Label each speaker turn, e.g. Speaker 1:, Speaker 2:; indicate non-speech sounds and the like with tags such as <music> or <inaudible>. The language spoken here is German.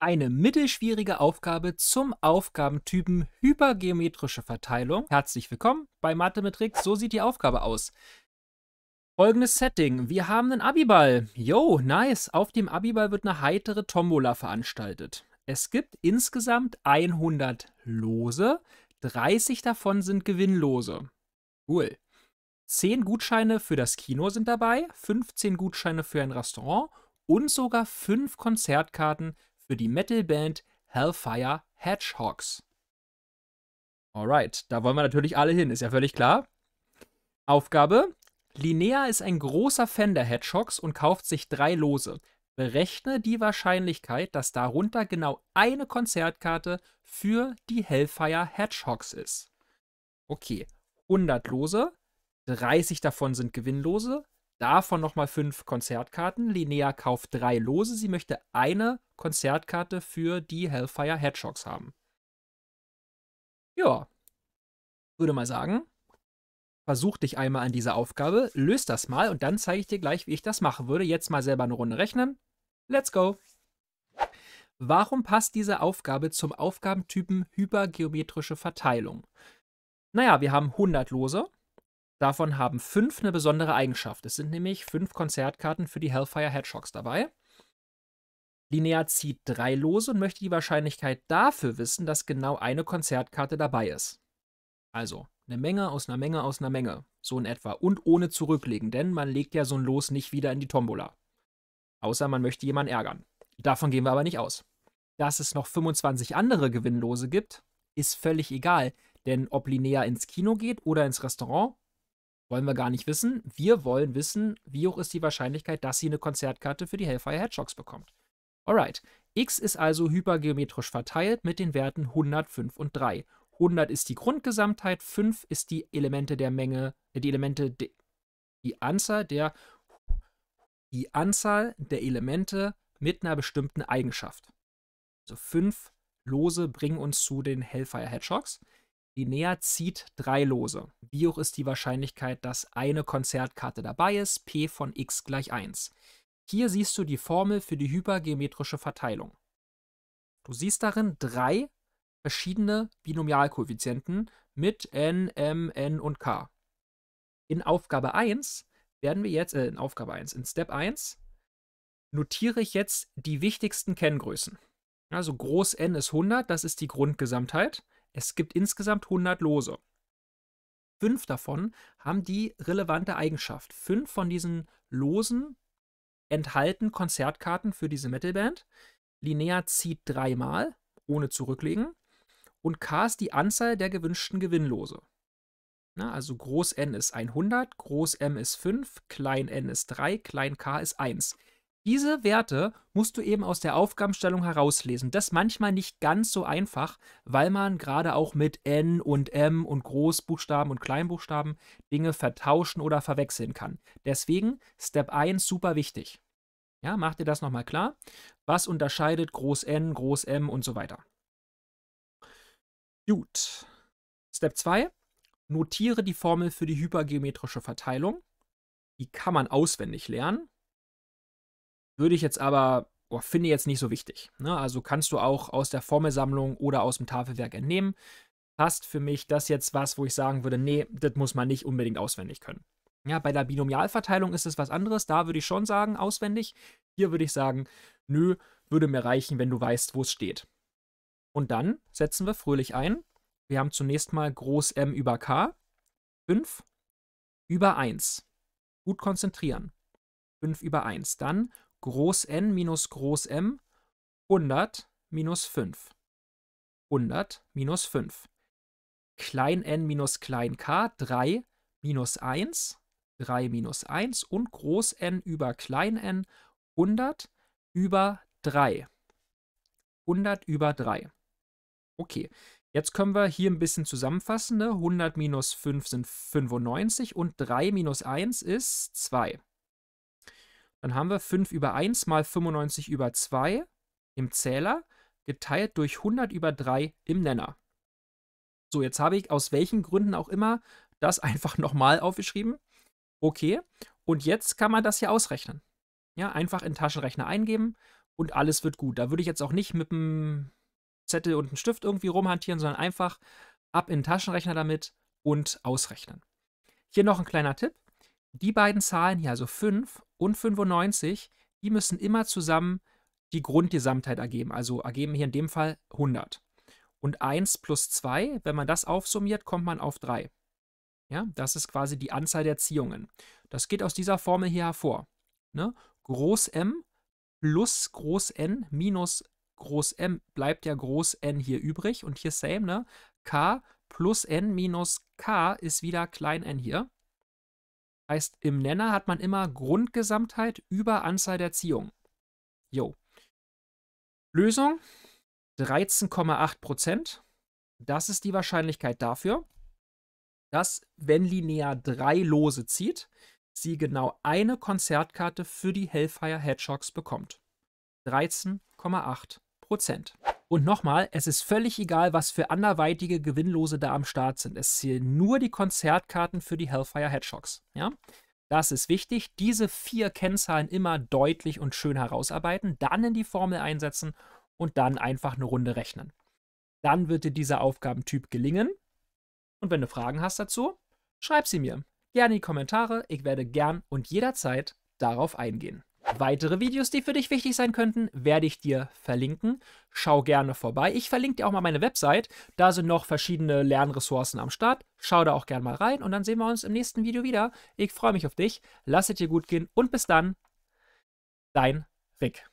Speaker 1: eine mittelschwierige Aufgabe zum Aufgabentypen hypergeometrische Verteilung. Herzlich willkommen bei Mathematrix. So sieht die Aufgabe aus. Folgendes Setting. Wir haben einen Abiball. Yo, nice. Auf dem Abiball wird eine heitere Tombola veranstaltet. Es gibt insgesamt 100 Lose. 30 davon sind Gewinnlose. Cool. 10 Gutscheine für das Kino sind dabei, 15 Gutscheine für ein Restaurant und sogar 5 Konzertkarten für die Metalband Hellfire Hedgehogs. Alright, da wollen wir natürlich alle hin, ist ja völlig klar. Aufgabe: Linnea ist ein großer Fan der Hedgehogs und kauft sich drei Lose. Berechne die Wahrscheinlichkeit, dass darunter genau eine Konzertkarte für die Hellfire Hedgehogs ist. Okay, 100 Lose, 30 davon sind Gewinnlose, Davon nochmal fünf Konzertkarten. Linnea kauft drei Lose. Sie möchte eine Konzertkarte für die Hellfire Hedgehogs haben. Ja, würde mal sagen, versuch dich einmal an dieser Aufgabe, löst das mal und dann zeige ich dir gleich, wie ich das mache. würde. Jetzt mal selber eine Runde rechnen. Let's go! Warum passt diese Aufgabe zum Aufgabentypen hypergeometrische Verteilung? Naja, wir haben 100 Lose. Davon haben fünf eine besondere Eigenschaft. Es sind nämlich fünf Konzertkarten für die Hellfire Hedgehogs dabei. Linear zieht drei Lose und möchte die Wahrscheinlichkeit dafür wissen, dass genau eine Konzertkarte dabei ist. Also eine Menge aus einer Menge aus einer Menge, so in etwa, und ohne zurücklegen, denn man legt ja so ein Los nicht wieder in die Tombola. Außer man möchte jemanden ärgern. Davon gehen wir aber nicht aus. Dass es noch 25 andere Gewinnlose gibt, ist völlig egal, denn ob Linear ins Kino geht oder ins Restaurant, wollen wir gar nicht wissen. Wir wollen wissen, wie hoch ist die Wahrscheinlichkeit, dass sie eine Konzertkarte für die Hellfire Hedgehogs bekommt. Alright, x ist also hypergeometrisch verteilt mit den Werten 100, 5 und 3. 100 ist die Grundgesamtheit, 5 ist die Elemente der Menge, äh, die Elemente, de, die Anzahl der, die Anzahl der Elemente mit einer bestimmten Eigenschaft. Also 5 Lose bringen uns zu den Hellfire Hedgehogs. Die Linear zieht 3 Lose wie hoch ist die Wahrscheinlichkeit, dass eine Konzertkarte dabei ist, p von x gleich 1. Hier siehst du die Formel für die hypergeometrische Verteilung. Du siehst darin drei verschiedene Binomialkoeffizienten mit n, m, n und k. In Aufgabe 1 werden wir jetzt, äh, in Aufgabe 1, in Step 1 notiere ich jetzt die wichtigsten Kenngrößen. Also groß n ist 100, das ist die Grundgesamtheit. Es gibt insgesamt 100 Lose fünf davon haben die relevante Eigenschaft. Fünf von diesen Losen enthalten Konzertkarten für diese Metalband. Linnea zieht dreimal, ohne zurücklegen. Und K ist die Anzahl der gewünschten Gewinnlose. Na, also groß N ist 100, groß M ist 5, klein n ist 3, klein k ist 1. Diese Werte musst du eben aus der Aufgabenstellung herauslesen. Das ist manchmal nicht ganz so einfach, weil man gerade auch mit N und M und Großbuchstaben und Kleinbuchstaben Dinge vertauschen oder verwechseln kann. Deswegen Step 1 super wichtig. Ja, mach dir das nochmal klar. Was unterscheidet Groß N, Groß M und so weiter. Gut. Step 2. Notiere die Formel für die hypergeometrische Verteilung. Die kann man auswendig lernen. Würde ich jetzt aber, oh, finde jetzt nicht so wichtig. Ne? Also kannst du auch aus der Formelsammlung oder aus dem Tafelwerk entnehmen. Passt für mich das jetzt was, wo ich sagen würde, nee, das muss man nicht unbedingt auswendig können. Ja, bei der Binomialverteilung ist es was anderes. Da würde ich schon sagen, auswendig. Hier würde ich sagen, nö, würde mir reichen, wenn du weißt, wo es steht. Und dann setzen wir fröhlich ein. Wir haben zunächst mal groß M über K. 5 über 1. Gut konzentrieren. 5 über 1. Dann Groß N minus Groß M 100 minus 5. 100 minus 5. Klein n minus klein k 3 minus 1. 3 minus 1 und groß n über klein n 100 über 3. 100 über 3. Okay, jetzt können wir hier ein bisschen zusammenfassen. Ne? 100 minus 5 sind 95 und 3 minus 1 ist 2. Dann haben wir 5 über 1 mal 95 über 2 im Zähler geteilt durch 100 über 3 im Nenner. So, jetzt habe ich aus welchen Gründen auch immer das <laughs> einfach nochmal aufgeschrieben. Okay, und jetzt kann man das hier ausrechnen. Ja, einfach in Taschenrechner eingeben und alles wird gut. Da würde ich jetzt auch nicht mit einem Zettel und einem Stift irgendwie rumhantieren, sondern einfach ab in den Taschenrechner damit und ausrechnen. Hier noch ein kleiner Tipp die beiden Zahlen hier, also 5 und 95, die müssen immer zusammen die Grundgesamtheit ergeben. Also ergeben hier in dem Fall 100. Und 1 plus 2, wenn man das aufsummiert, kommt man auf 3. Ja, das ist quasi die Anzahl der Ziehungen. Das geht aus dieser Formel hier hervor. Ne? Groß M plus Groß N minus Groß M bleibt ja Groß N hier übrig. Und hier same, ne? K plus N minus K ist wieder klein n hier. Heißt, im Nenner hat man immer Grundgesamtheit über Anzahl der Ziehungen. Jo. Lösung 13,8%. Das ist die Wahrscheinlichkeit dafür, dass, wenn linear 3 Lose zieht, sie genau eine Konzertkarte für die Hellfire Hedgehogs bekommt. 13,8 und nochmal, es ist völlig egal, was für anderweitige Gewinnlose da am Start sind. Es zählen nur die Konzertkarten für die Hellfire Hedgehogs. Ja? Das ist wichtig. Diese vier Kennzahlen immer deutlich und schön herausarbeiten, dann in die Formel einsetzen und dann einfach eine Runde rechnen. Dann wird dir dieser Aufgabentyp gelingen. Und wenn du Fragen hast dazu, schreib sie mir. Gerne in die Kommentare. Ich werde gern und jederzeit darauf eingehen. Weitere Videos, die für dich wichtig sein könnten, werde ich dir verlinken. Schau gerne vorbei. Ich verlinke dir auch mal meine Website. Da sind noch verschiedene Lernressourcen am Start. Schau da auch gerne mal rein und dann sehen wir uns im nächsten Video wieder. Ich freue mich auf dich. Lass es dir gut gehen und bis dann. Dein Rick.